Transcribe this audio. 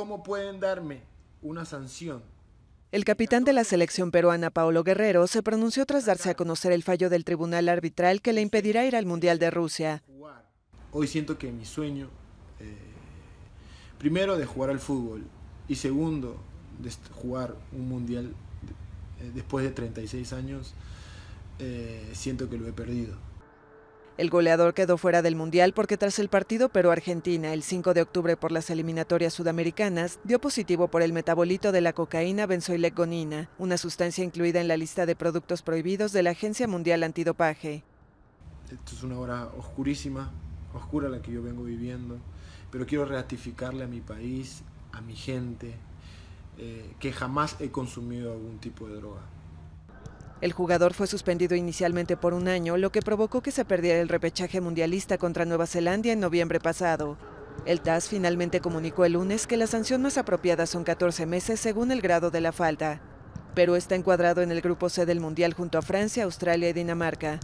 cómo pueden darme una sanción. El capitán de la selección peruana, Paolo Guerrero, se pronunció tras darse a conocer el fallo del tribunal arbitral que le impedirá ir al Mundial de Rusia. Hoy siento que mi sueño, eh, primero, de jugar al fútbol y segundo, de jugar un Mundial eh, después de 36 años, eh, siento que lo he perdido. El goleador quedó fuera del Mundial porque tras el partido Perú-Argentina el 5 de octubre por las eliminatorias sudamericanas, dio positivo por el metabolito de la cocaína benzoilegonina, una sustancia incluida en la lista de productos prohibidos de la Agencia Mundial Antidopaje. Esto es una hora oscurísima, oscura la que yo vengo viviendo, pero quiero ratificarle a mi país, a mi gente, eh, que jamás he consumido algún tipo de droga. El jugador fue suspendido inicialmente por un año, lo que provocó que se perdiera el repechaje mundialista contra Nueva Zelanda en noviembre pasado. El TAS finalmente comunicó el lunes que la sanción más apropiada son 14 meses según el grado de la falta. Perú está encuadrado en el grupo C del Mundial junto a Francia, Australia y Dinamarca.